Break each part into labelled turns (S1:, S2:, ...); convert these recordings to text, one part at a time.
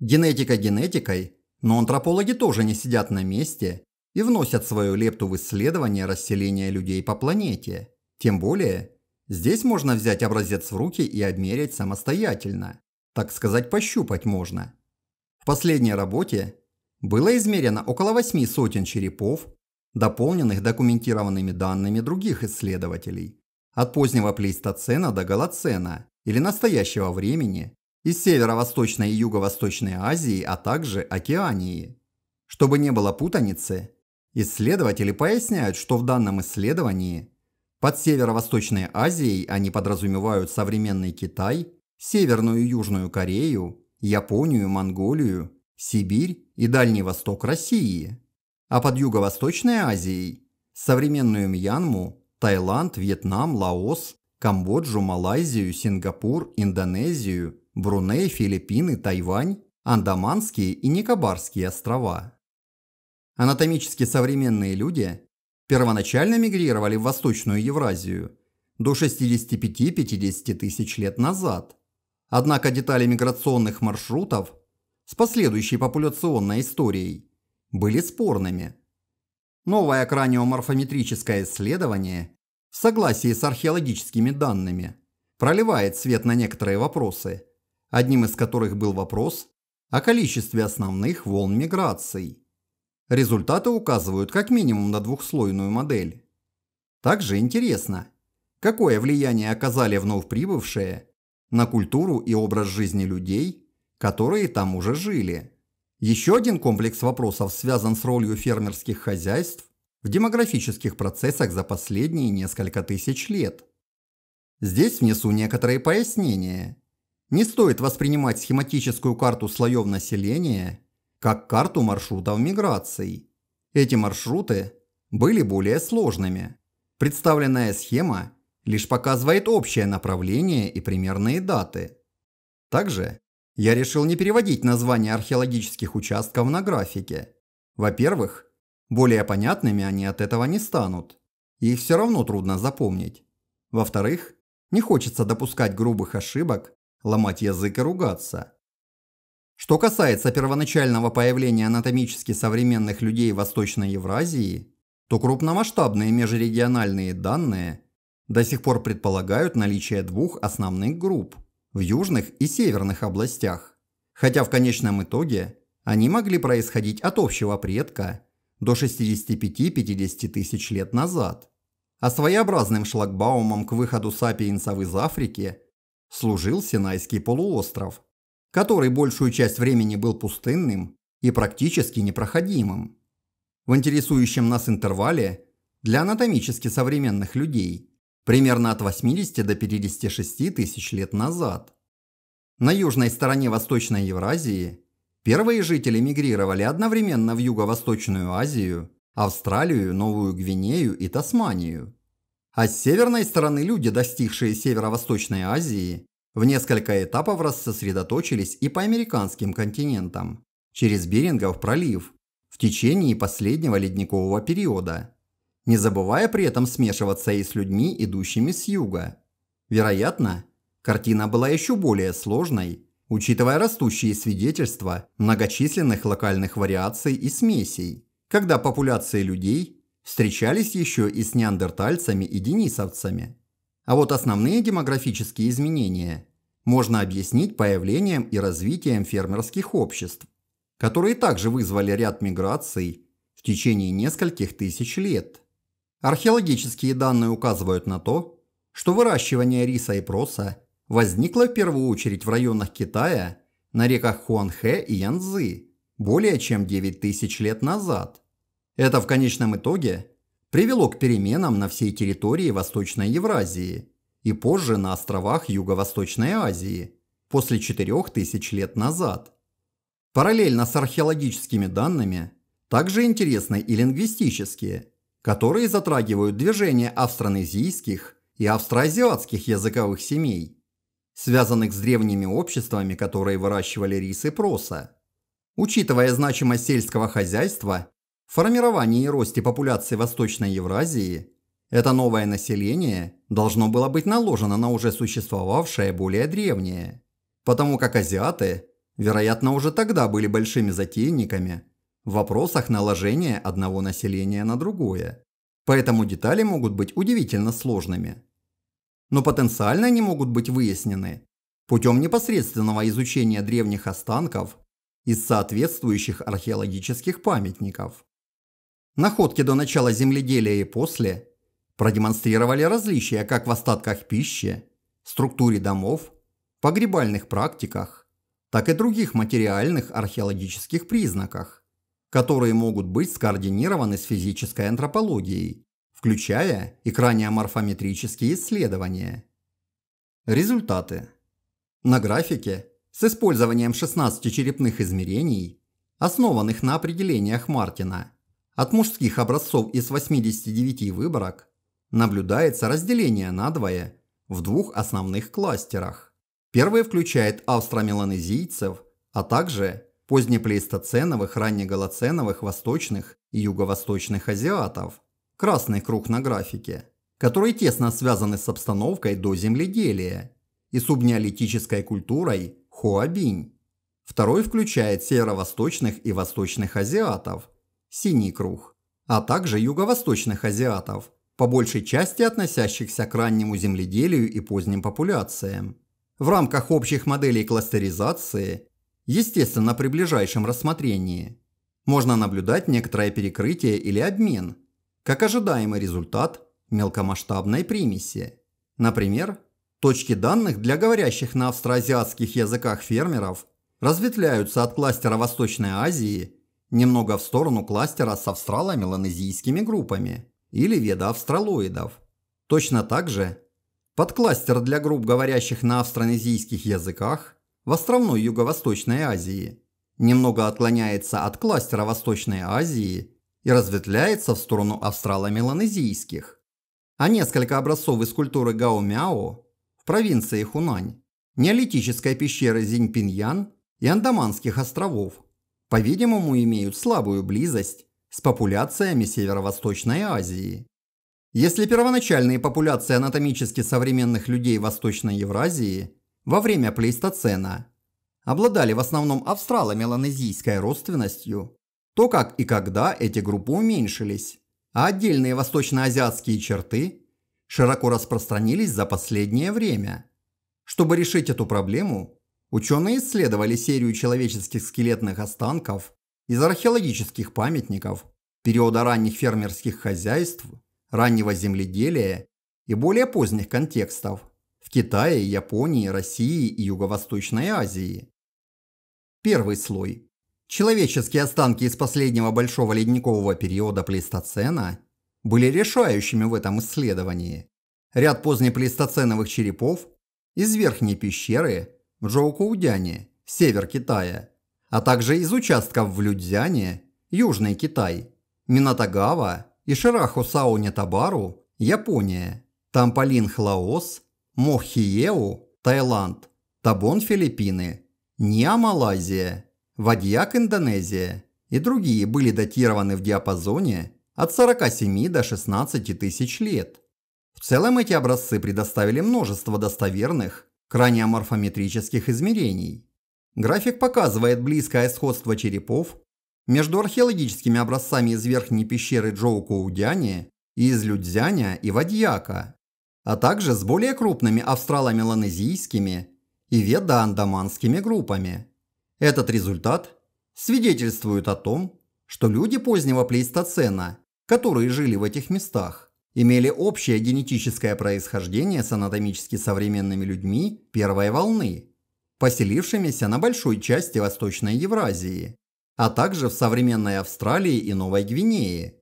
S1: Генетика генетикой, но антропологи тоже не сидят на месте и вносят свою лепту в исследование расселения людей по планете. Тем более, здесь можно взять образец в руки и обмерить самостоятельно. Так сказать, пощупать можно. В последней работе было измерено около восьми сотен черепов, дополненных документированными данными других исследователей, от позднего плейстоцена до голоцена или настоящего времени, из Северо-Восточной и Юго-Восточной Азии, а также Океании. Чтобы не было путаницы, исследователи поясняют, что в данном исследовании под Северо-Восточной Азией они подразумевают современный Китай, Северную и Южную Корею, Японию, Монголию, Сибирь и Дальний Восток России, а под Юго-Восточной Азией – современную Мьянму, Таиланд, Вьетнам, Лаос, Камбоджу, Малайзию, Сингапур, Индонезию, Бруней, Филиппины, Тайвань, Андаманские и Никобарские острова. Анатомически современные люди первоначально мигрировали в Восточную Евразию до 65-50 тысяч лет назад. Однако детали миграционных маршрутов с последующей популяционной историей были спорными. Новое краниоморфометрическое исследование в согласии с археологическими данными проливает свет на некоторые вопросы – одним из которых был вопрос о количестве основных волн миграций. Результаты указывают как минимум на двухслойную модель. Также интересно, какое влияние оказали вновь прибывшие на культуру и образ жизни людей, которые там уже жили. Еще один комплекс вопросов связан с ролью фермерских хозяйств в демографических процессах за последние несколько тысяч лет. Здесь внесу некоторые пояснения – не стоит воспринимать схематическую карту слоев населения как карту маршрутов миграций. Эти маршруты были более сложными. Представленная схема лишь показывает общее направление и примерные даты. Также я решил не переводить названия археологических участков на графике. Во-первых, более понятными они от этого не станут. Их все равно трудно запомнить. Во-вторых, не хочется допускать грубых ошибок ломать язык и ругаться. Что касается первоначального появления анатомически современных людей Восточной Евразии, то крупномасштабные межрегиональные данные до сих пор предполагают наличие двух основных групп в южных и северных областях, хотя в конечном итоге они могли происходить от общего предка до 65-50 тысяч лет назад. А своеобразным шлагбаумом к выходу сапиенсов из Африки – служил Синайский полуостров, который большую часть времени был пустынным и практически непроходимым. В интересующем нас интервале для анатомически современных людей примерно от 80 до 56 тысяч лет назад. На южной стороне Восточной Евразии первые жители мигрировали одновременно в Юго-Восточную Азию, Австралию, Новую Гвинею и Тасманию – а с северной стороны люди, достигшие Северо-Восточной Азии, в несколько этапов рассосредоточились и по американским континентам, через Берингов пролив, в течение последнего ледникового периода, не забывая при этом смешиваться и с людьми, идущими с юга. Вероятно, картина была еще более сложной, учитывая растущие свидетельства многочисленных локальных вариаций и смесей, когда популяции людей – встречались еще и с неандертальцами и денисовцами. А вот основные демографические изменения можно объяснить появлением и развитием фермерских обществ, которые также вызвали ряд миграций в течение нескольких тысяч лет. Археологические данные указывают на то, что выращивание риса и проса возникло в первую очередь в районах Китая на реках Хуанхэ и Янзы более чем 9 тысяч лет назад – это в конечном итоге привело к переменам на всей территории Восточной Евразии и позже на островах Юго-Восточной Азии после 4000 лет назад. Параллельно с археологическими данными также интересны и лингвистические, которые затрагивают движение австронезийских и австроазиатских языковых семей, связанных с древними обществами, которые выращивали рис и проса. Учитывая значимость сельского хозяйства формировании и росте популяции Восточной Евразии это новое население должно было быть наложено на уже существовавшее более древнее, потому как азиаты, вероятно, уже тогда были большими затейниками в вопросах наложения одного населения на другое. Поэтому детали могут быть удивительно сложными. Но потенциально они могут быть выяснены путем непосредственного изучения древних останков из соответствующих археологических памятников находки до начала земледелия и после, продемонстрировали различия как в остатках пищи, структуре домов, погребальных практиках, так и других материальных археологических признаках, которые могут быть скоординированы с физической антропологией, включая и краниоморфометрические исследования. Результаты. На графике с использованием 16 черепных измерений, основанных на определениях Мартина, от мужских образцов из 89 выборок наблюдается разделение на двое в двух основных кластерах. Первый включает австромеланезийцев, а также позднеплейстоценовых, раннеголоценовых, восточных и юго-восточных азиатов. Красный круг на графике, которые тесно связаны с обстановкой до земледелия и субнеолитической культурой Хуабинь. Второй включает северо-восточных и восточных азиатов –– синий круг, а также юго-восточных азиатов, по большей части относящихся к раннему земледелию и поздним популяциям. В рамках общих моделей кластеризации, естественно, при ближайшем рассмотрении, можно наблюдать некоторое перекрытие или обмен, как ожидаемый результат мелкомасштабной примеси. Например, точки данных для говорящих на австроазиатских языках фермеров разветвляются от кластера Восточной Азии Немного в сторону кластера с австрало-меланезийскими группами или веда австралоидов. Точно так же подкластер для групп, говорящих на австронезийских языках в островной Юго-Восточной Азии, немного отклоняется от кластера Восточной Азии и разветвляется в сторону австрало-меланезийских. А несколько образцов из культуры Гао-Мяо в провинции Хунань, неолитической пещеры Зиньпиньян и Андаманских островов – по-видимому, имеют слабую близость с популяциями Северо-Восточной Азии. Если первоначальные популяции анатомически современных людей Восточной Евразии во время плейстоцена обладали в основном австрало-меланезийской родственностью, то как и когда эти группы уменьшились, а отдельные восточноазиатские черты широко распространились за последнее время. Чтобы решить эту проблему, Ученые исследовали серию человеческих скелетных останков из археологических памятников, периода ранних фермерских хозяйств, раннего земледелия и более поздних контекстов в Китае, Японии, России и Юго-Восточной Азии. Первый слой. Человеческие останки из последнего большого ледникового периода Плейстоцена были решающими в этом исследовании. Ряд позднеплейстоценовых черепов из верхней пещеры Джоукоудяне, север Китая, а также из участков в Людзяне, южный Китай, Минатагава и шираху табару Япония, Тампалинх, Лаос, Мохиеу, Таиланд, Табон, Филиппины, Ниа, Малайзия, Вадьяк, Индонезия и другие были датированы в диапазоне от 47 до 16 тысяч лет. В целом эти образцы предоставили множество достоверных краниоморфометрических измерений. График показывает близкое сходство черепов между археологическими образцами из верхней пещеры Джоукоудяне и из Людзяня и Вадьяка, а также с более крупными австрало-меланезийскими и ведо группами. Этот результат свидетельствует о том, что люди позднего плейстоцена, которые жили в этих местах, имели общее генетическое происхождение с анатомически современными людьми первой волны, поселившимися на большой части Восточной Евразии, а также в современной Австралии и Новой Гвинее.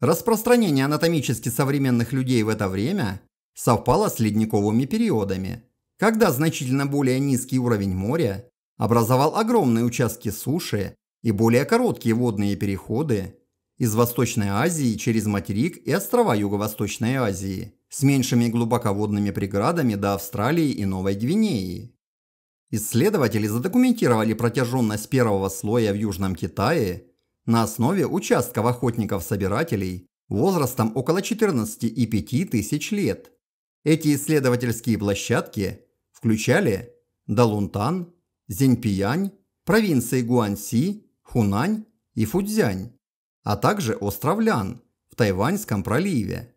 S1: Распространение анатомически современных людей в это время совпало с ледниковыми периодами, когда значительно более низкий уровень моря образовал огромные участки суши и более короткие водные переходы, из Восточной Азии через материк и острова Юго-Восточной Азии, с меньшими глубоководными преградами до Австралии и Новой Гвинеи. Исследователи задокументировали протяженность первого слоя в Южном Китае на основе участков охотников-собирателей возрастом около 14,5 тысяч лет. Эти исследовательские площадки включали Далунтан, Зеньпиянь, провинции Гуанси, Хунань и Фудзянь а также остров Лян в Тайваньском проливе.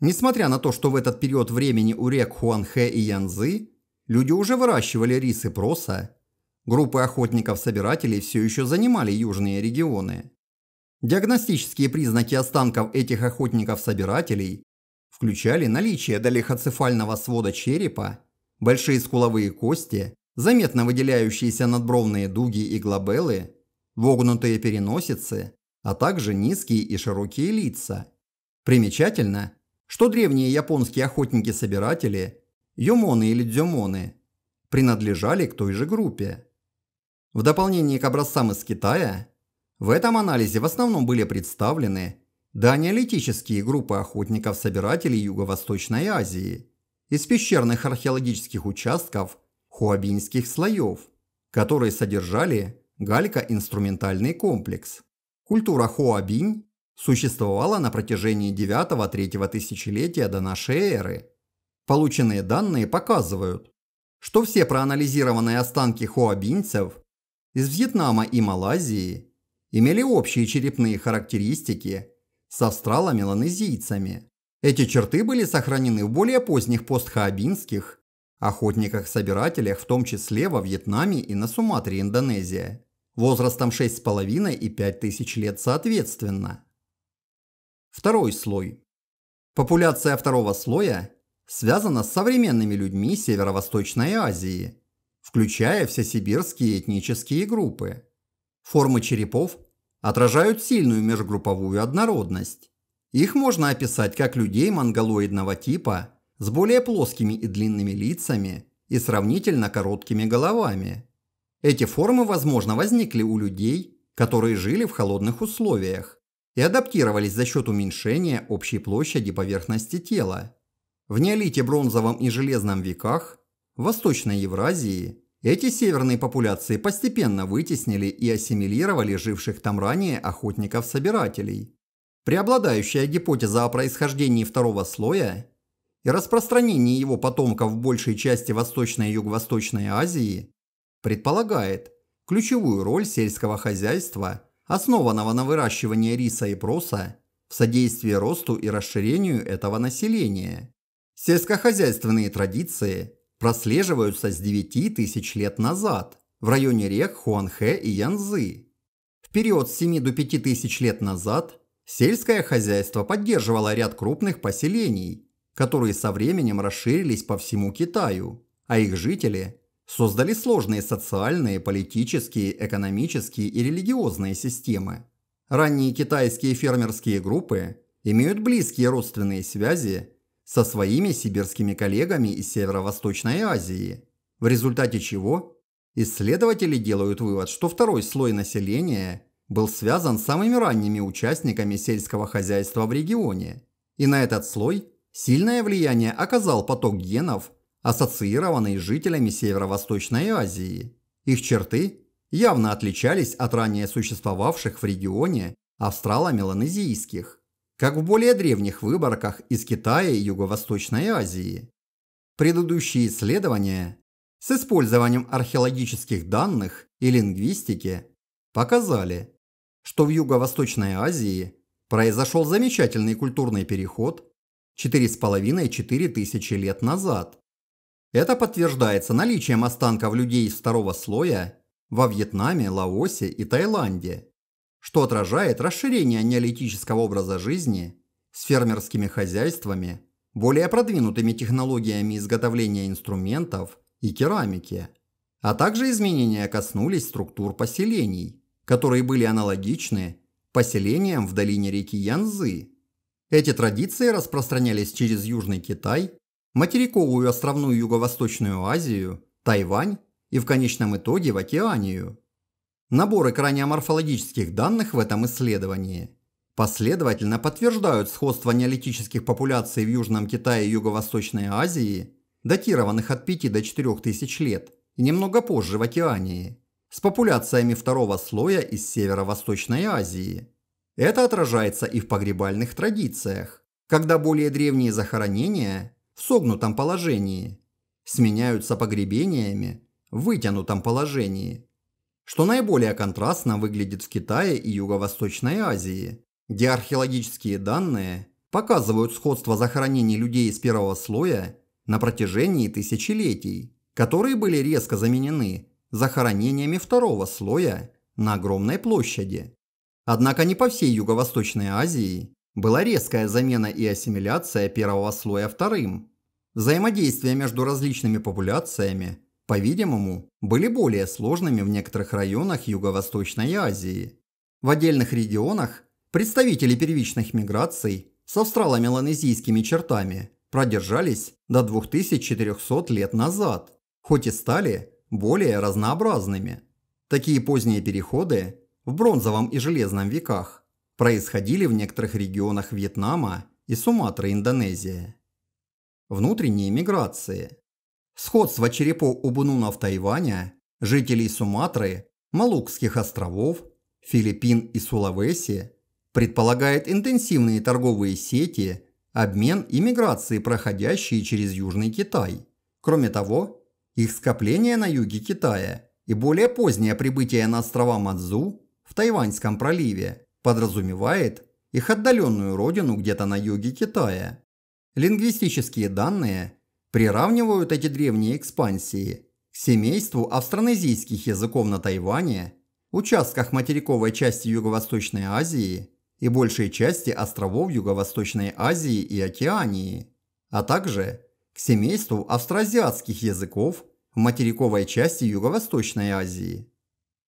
S1: Несмотря на то, что в этот период времени у рек Хуанхэ и Янзы люди уже выращивали рис и проса, группы охотников-собирателей все еще занимали южные регионы. Диагностические признаки останков этих охотников-собирателей включали наличие долихоцефального свода черепа, большие скуловые кости, заметно выделяющиеся надбровные дуги и глобелы, вогнутые переносицы, а также низкие и широкие лица. Примечательно, что древние японские охотники-собиратели, юмоны или дзюмоны, принадлежали к той же группе. В дополнение к образцам из Китая, в этом анализе в основном были представлены даниолитические группы охотников-собирателей Юго-Восточной Азии из пещерных археологических участков хуабинских слоев, которые содержали галько-инструментальный комплекс. Культура Хоабинь существовала на протяжении 9-3 тысячелетия до нашей эры. Полученные данные показывают, что все проанализированные останки Хоабинцев из Вьетнама и Малайзии имели общие черепные характеристики с австраломеланезийцами. Эти черты были сохранены в более поздних постхоабинских охотниках-собирателях, в том числе во Вьетнаме и на Суматре, Индонезия возрастом 6,5 и 5000 лет соответственно. Второй слой. Популяция второго слоя связана с современными людьми Северо-Восточной Азии, включая все сибирские этнические группы. Формы черепов отражают сильную межгрупповую однородность. Их можно описать как людей монголоидного типа с более плоскими и длинными лицами и сравнительно короткими головами. Эти формы, возможно, возникли у людей, которые жили в холодных условиях и адаптировались за счет уменьшения общей площади поверхности тела. В неолите бронзовом и железном веках, в Восточной Евразии, эти северные популяции постепенно вытеснили и ассимилировали живших там ранее охотников-собирателей. Преобладающая гипотеза о происхождении второго слоя и распространении его потомков в большей части Восточной и Юго-Восточной Азии предполагает ключевую роль сельского хозяйства, основанного на выращивании риса и проса, в содействии росту и расширению этого населения. Сельскохозяйственные традиции прослеживаются с 9000 лет назад в районе рек Хуанхэ и Янзы. В период с 7 до 5000 лет назад сельское хозяйство поддерживало ряд крупных поселений, которые со временем расширились по всему Китаю, а их жители создали сложные социальные, политические, экономические и религиозные системы. Ранние китайские фермерские группы имеют близкие родственные связи со своими сибирскими коллегами из Северо-Восточной Азии, в результате чего исследователи делают вывод, что второй слой населения был связан с самыми ранними участниками сельского хозяйства в регионе, и на этот слой сильное влияние оказал поток генов – ассоциированные с жителями Северо-Восточной Азии. Их черты явно отличались от ранее существовавших в регионе австрало-меланезийских, как в более древних выборках из Китая и Юго-Восточной Азии. Предыдущие исследования с использованием археологических данных и лингвистики показали, что в Юго-Восточной Азии произошел замечательный культурный переход 4,5-4 тысячи лет назад, это подтверждается наличием останков людей из второго слоя во Вьетнаме, Лаосе и Таиланде, что отражает расширение неолитического образа жизни с фермерскими хозяйствами, более продвинутыми технологиями изготовления инструментов и керамики, а также изменения коснулись структур поселений, которые были аналогичны поселениям в долине реки Янзы. Эти традиции распространялись через Южный Китай материковую островную Юго-Восточную Азию, Тайвань и в конечном итоге в Океанию. Наборы краниоморфологических данных в этом исследовании последовательно подтверждают сходство неолитических популяций в Южном Китае и Юго-Восточной Азии, датированных от 5 до 4 тысяч лет, и немного позже в Океании, с популяциями второго слоя из Северо-Восточной Азии. Это отражается и в погребальных традициях, когда более древние захоронения в согнутом положении, сменяются погребениями в вытянутом положении, что наиболее контрастно выглядит в Китае и Юго-Восточной Азии, где археологические данные показывают сходство захоронений людей из первого слоя на протяжении тысячелетий, которые были резко заменены захоронениями второго слоя на огромной площади. Однако не по всей Юго-Восточной Азии была резкая замена и ассимиляция первого слоя вторым. Взаимодействия между различными популяциями, по-видимому, были более сложными в некоторых районах Юго-Восточной Азии. В отдельных регионах представители первичных миграций с австрало-меланезийскими чертами продержались до 2400 лет назад, хоть и стали более разнообразными. Такие поздние переходы в бронзовом и железном веках происходили в некоторых регионах Вьетнама и Суматры Индонезии. Внутренние миграции. Сходство черепов убунунов Тайваня, жителей Суматры, Малукских островов, Филиппин и Сулавеси предполагает интенсивные торговые сети, обмен и миграции, проходящие через Южный Китай. Кроме того, их скопление на юге Китая и более позднее прибытие на острова Мадзу в Тайваньском проливе – подразумевает их отдаленную родину где-то на юге Китая. Лингвистические данные приравнивают эти древние экспансии к семейству австронезийских языков на Тайване, участках материковой части Юго-Восточной Азии и большей части островов Юго-Восточной Азии и Океании, а также к семейству австроазиатских языков в материковой части Юго-Восточной Азии.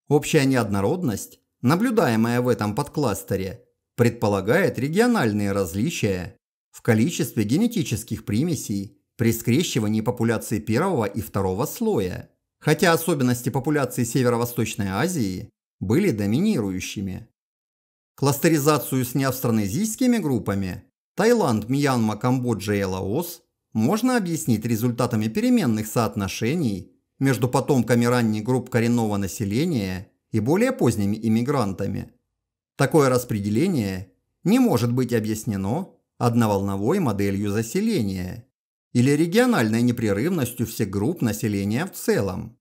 S1: Общая неоднородность наблюдаемое в этом подкластере, предполагает региональные различия в количестве генетических примесей при скрещивании популяций первого и второго слоя, хотя особенности популяции Северо-Восточной Азии были доминирующими. Кластеризацию с неавстронезийскими группами Таиланд, Мьянма, Камбоджа и Лаос можно объяснить результатами переменных соотношений между потомками ранней групп коренного населения и более поздними иммигрантами. Такое распределение не может быть объяснено одноволновой моделью заселения или региональной непрерывностью всех групп населения в целом.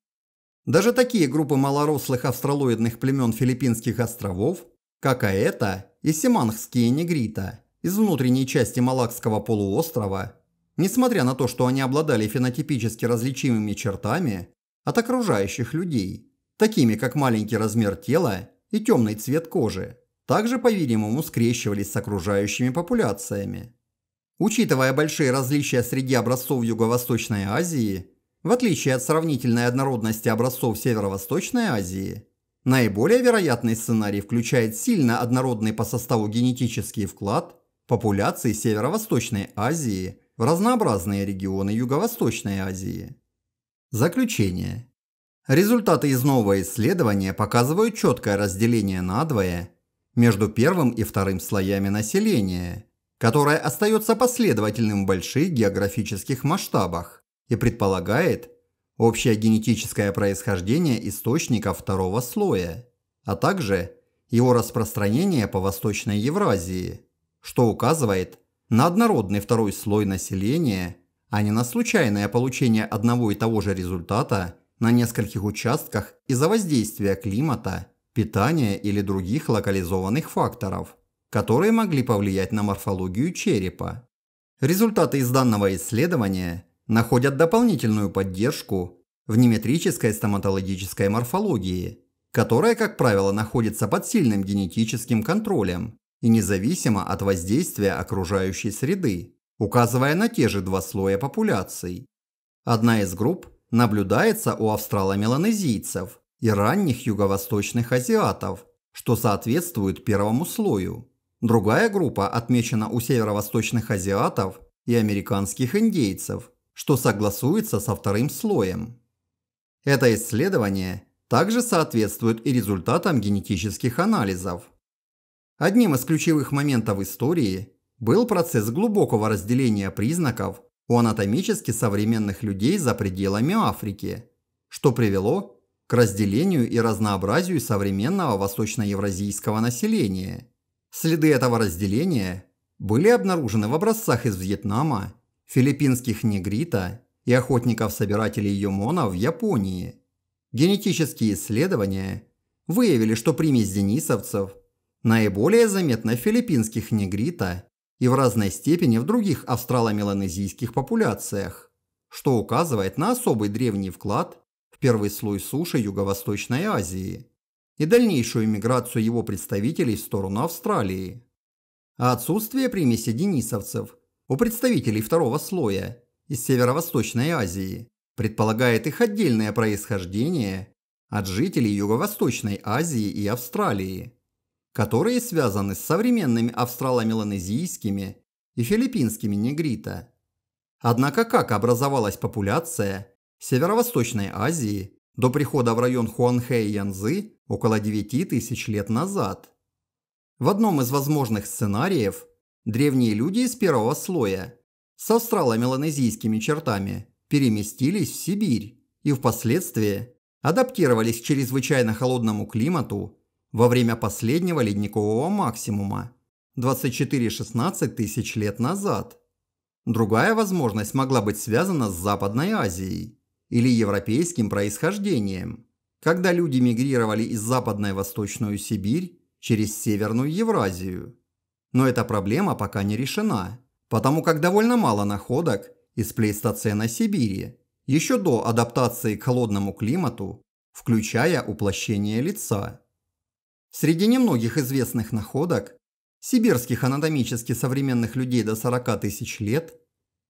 S1: Даже такие группы малорослых австралоидных племен Филиппинских островов, как Аэта и Симанхские негрита из внутренней части Малакского полуострова, несмотря на то, что они обладали фенотипически различимыми чертами от окружающих людей, такими как маленький размер тела и темный цвет кожи, также, по-видимому, скрещивались с окружающими популяциями. Учитывая большие различия среди образцов Юго-Восточной Азии, в отличие от сравнительной однородности образцов Северо-Восточной Азии, наиболее вероятный сценарий включает сильно однородный по составу генетический вклад популяции Северо-Восточной Азии в разнообразные регионы Юго-Восточной Азии. Заключение. Результаты из нового исследования показывают четкое разделение надвое между первым и вторым слоями населения, которое остается последовательным в больших географических масштабах и предполагает общее генетическое происхождение источника второго слоя, а также его распространение по Восточной Евразии, что указывает на однородный второй слой населения, а не на случайное получение одного и того же результата – на нескольких участках из-за воздействия климата, питания или других локализованных факторов, которые могли повлиять на морфологию черепа. Результаты из данного исследования находят дополнительную поддержку в неметрической стоматологической морфологии, которая, как правило, находится под сильным генетическим контролем и независимо от воздействия окружающей среды, указывая на те же два слоя популяций. Одна из групп наблюдается у австраломеланезийцев и ранних юго-восточных азиатов, что соответствует первому слою. Другая группа отмечена у северо-восточных азиатов и американских индейцев, что согласуется со вторым слоем. Это исследование также соответствует и результатам генетических анализов. Одним из ключевых моментов истории был процесс глубокого разделения признаков у анатомически современных людей за пределами Африки, что привело к разделению и разнообразию современного восточноевразийского населения. Следы этого разделения были обнаружены в образцах из Вьетнама, филиппинских негрита и охотников-собирателей юмона в Японии. Генетические исследования выявили, что примесь денисовцев наиболее заметна в филиппинских негрита и в разной степени в других австраломеланезийских популяциях, что указывает на особый древний вклад в первый слой суши Юго-Восточной Азии и дальнейшую миграцию его представителей в сторону Австралии. А отсутствие примеси денисовцев у представителей второго слоя из Северо-Восточной Азии предполагает их отдельное происхождение от жителей Юго-Восточной Азии и Австралии которые связаны с современными австраломеланезийскими и филиппинскими негрита. Однако как образовалась популяция Северо-Восточной Азии до прихода в район Хуанхэ-Янзы около 9 тысяч лет назад? В одном из возможных сценариев древние люди из первого слоя с австраломеланезийскими чертами переместились в Сибирь и впоследствии адаптировались к чрезвычайно холодному климату во время последнего ледникового максимума 24-16 тысяч лет назад. Другая возможность могла быть связана с Западной Азией или европейским происхождением, когда люди мигрировали из Западной Восточную Сибирь через Северную Евразию. Но эта проблема пока не решена, потому как довольно мало находок из плейстоцена Сибири, еще до адаптации к холодному климату, включая уплощение лица. Среди немногих известных находок, сибирских анатомически современных людей до 40 тысяч лет,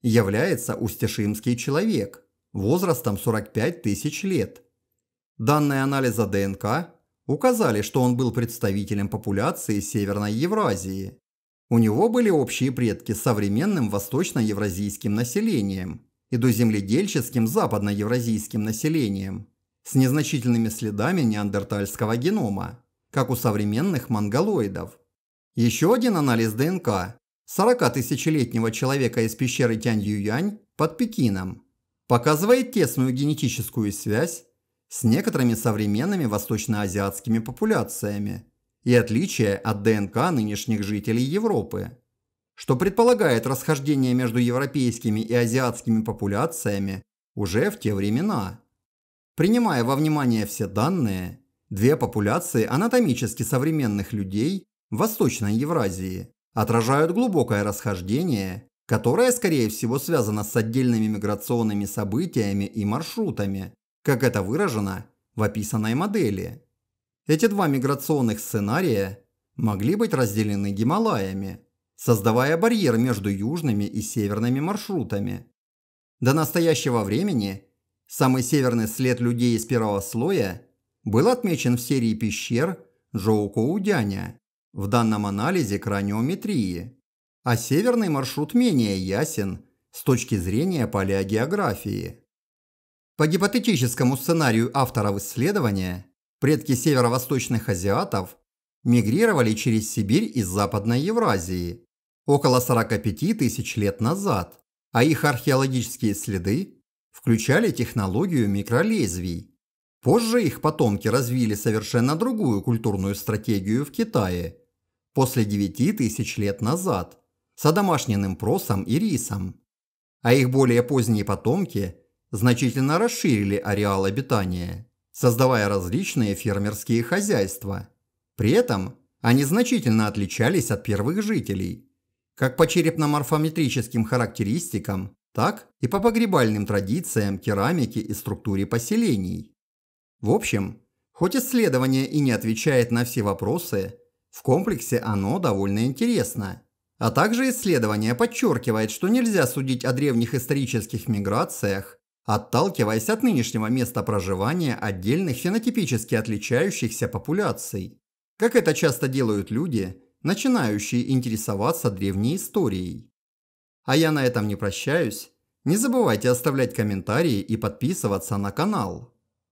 S1: является устишимский человек возрастом 45 тысяч лет. Данные анализа ДНК указали, что он был представителем популяции Северной Евразии. У него были общие предки с современным восточноевразийским населением и доземледельческим западноевразийским населением с незначительными следами неандертальского генома как у современных монголоидов. Еще один анализ ДНК 40-тысячелетнего человека из пещеры Тянь-Юянь под Пекином показывает тесную генетическую связь с некоторыми современными восточноазиатскими популяциями и отличие от ДНК нынешних жителей Европы, что предполагает расхождение между европейскими и азиатскими популяциями уже в те времена. Принимая во внимание все данные, Две популяции анатомически современных людей в Восточной Евразии отражают глубокое расхождение, которое, скорее всего, связано с отдельными миграционными событиями и маршрутами, как это выражено в описанной модели. Эти два миграционных сценария могли быть разделены Гималаями, создавая барьер между южными и северными маршрутами. До настоящего времени самый северный след людей из первого слоя – был отмечен в серии пещер Жоукоудяня, в данном анализе краниометрии. А северный маршрут менее ясен с точки зрения палеогеографии. По гипотетическому сценарию авторов исследования, предки северо-восточных азиатов мигрировали через Сибирь из Западной Евразии около 45 тысяч лет назад, а их археологические следы включали технологию микролезвий, Позже их потомки развили совершенно другую культурную стратегию в Китае. После 9 тысяч лет назад. С одомашненным просом и рисом. А их более поздние потомки значительно расширили ареал обитания, создавая различные фермерские хозяйства. При этом они значительно отличались от первых жителей. Как по черепно-морфометрическим характеристикам, так и по погребальным традициям, керамике и структуре поселений. В общем, хоть исследование и не отвечает на все вопросы, в комплексе оно довольно интересно. А также исследование подчеркивает, что нельзя судить о древних исторических миграциях, отталкиваясь от нынешнего места проживания отдельных фенотипически отличающихся популяций. Как это часто делают люди, начинающие интересоваться древней историей. А я на этом не прощаюсь. Не забывайте оставлять комментарии и подписываться на канал.